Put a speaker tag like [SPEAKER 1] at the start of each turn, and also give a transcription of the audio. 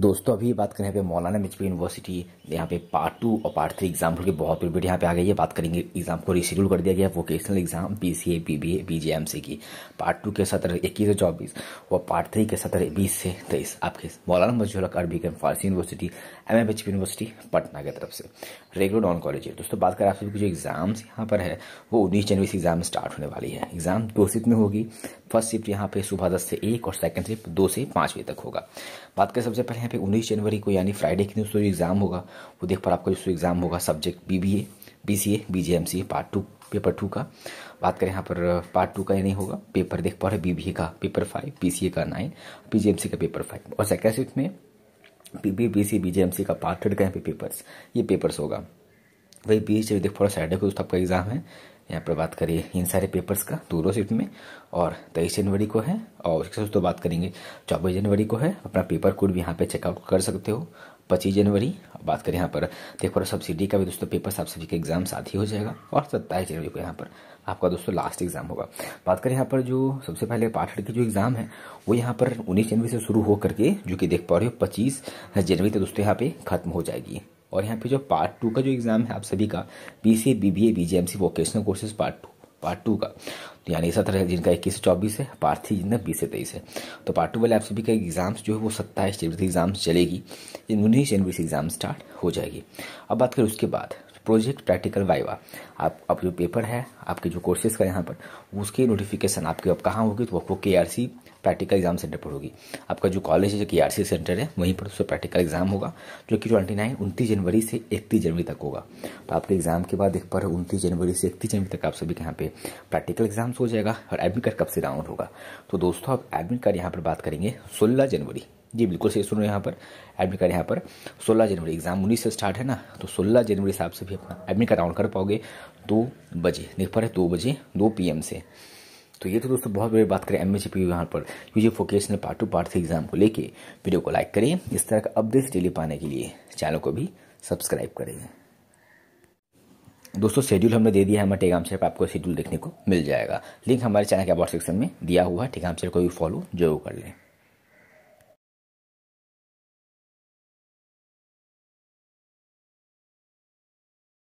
[SPEAKER 1] दोस्तों अभी बात करें यहाँ पे मौलाना मिजपी यूनिवर्सिटी यहाँ पे पार्ट टू और पार्ट थ्री एग्जाम की बहुत प्रिपेड यहाँ पे आ गई है बात करेंगे एग्जाम को रिशेड्यूल कर दिया गया vocational exam B C A B B A B J M C की पार्ट टू के सत्र इक्कीस से चौबीस और पार्ट थ्री के सत्र बीस से तेईस आपके मौलाना मजूल अरबी के फारसी university M M H P university Patna की तरफ से रेगुलर डॉन कॉलेज है दोस्तों बात करें आप सभी जो एग्ज़ाम्स यहाँ पर है वो उन्नीस जनवरी से एग्ज़ाम स्टार्ट होने वाली है एग्ज़ाम दो शिफ्ट में होगी फर्स्ट शिफ्ट यहाँ पे सुबह दस से एक और सेकंड शिफ्ट दो से पाँच बजे तक होगा बात करें सबसे पहले यहाँ पे उन्नीस जनवरी को यानी फ्राइडे के दिन जो एग्ज़ाम होगा वो देख पर आपका जो एग्ज़ाम होगा subject B B A B C A B J M C part two paper two का बात करें यहाँ पर पार्ट टू का ये नहीं होगा पेपर देख पा रहे बी बी ए का paper five P C A का nine P G M C का पेपर फाइव और सेकेंड शिफ्ट में B B B C B J M C का पार्ट थर्ड का यहाँ पे पेपर्स ये पेपर्स होगा वही बीस देख पा रहे सैटरडे को उसका तो आपका एग्ज़ाम है यहाँ पर बात करिए इन सारे पेपर्स का दूरों शिफ्ट में और तेईस जनवरी को है और उसके तो बात करेंगे चौबीस जनवरी को है अपना पेपर कोड भी यहाँ पे चेकआउट कर सकते हो पच्चीस जनवरी बात करें यहाँ पर देखो सब्सिडी का भी दोस्तों पेपर आप सभी का एग्जाम साथ ही हो जाएगा और सत्ताईस जनवरी को यहाँ पर आपका दोस्तों लास्ट एग्जाम होगा बात करें यहाँ पर जो सबसे पहले पाठड़ की जो एग्जाम है वो यहाँ पर उन्नीस जनवरी से शुरू होकर के जो कि देख पा रहे हो पच्चीस जनवरी तक दोस्तों यहाँ पे खत्म हो जाएगी और यहाँ पे जो पार्ट टू का जो एग्ज़ाम है आप सभी का B C A B B A B J M C vocational courses part two part two का तो यानी सत्रह जिनका इक्कीस से चौबीस है पार्ट थ्री जिनका बीस से तेईस है तो पार्ट टू वाले आप सभी का एग्ज़ाम्स जो है वो सत्ताईस जनवरी एग्ज़ाम्स चलेगी उन्नीस जनवरी से एग्ज़ाम स्टार्ट हो जाएगी अब बात करें उसके बाद प्रोजेक्ट प्रैक्टिकल वाइवा आप अब जो पेपर है आपके जो कोर्सेज का यहाँ पर उसकी नोटिफिकेशन आपके अब कहाँ होगी तो आपको K R C practical exam centre पर होगी आपका जो कॉलेज है जो कि आर सेंटर है वहीं पर उससे प्रैक्टिकल एग्जाम होगा जो कि ट्वेंटी नाइन उनतीस जनवरी से इकतीस जनवरी तक होगा तो आपके एग्जाम के बाद एक पर उनतीस जनवरी से इकतीस जनवरी तक आप सभी के यहाँ पे प्रैक्टिकल एग्जाम्स हो जाएगा और एडमिट कार्ड कब से डाउनलोड होगा तो दोस्तों आप एडमिट कार्ड यहाँ पर बात करेंगे सोलह जनवरी जी बिल्कुल सही सुनो यहाँ पर एडमिट कार्ड यहाँ पर 16 जनवरी एग्जाम उन्नीस से स्टार्ट है ना तो 16 जनवरी से आप सभी अपना एडमिट कार्ड डाउनलोड कर पाओगे दो बजे देख पा रहे दो बजे दो पीएम से तो ये तो दोस्तों बहुत बड़ी बात करें एम ए यहाँ पर UG vocational part two part three exam को लेके वीडियो को लाइक करें इस तरह का अपडेट्स डेली पाने के लिए चैनल को भी सब्सक्राइब करें दोस्तों शेड्यूल हमने दे दिया है हमारे टेगाम पर आपको शेड्यूल देखने को मिल जाएगा लिंक हमारे चैनल के अबाउट सेक्शन में दिया हुआ है टेगाम को भी फॉलो जरूर कर लें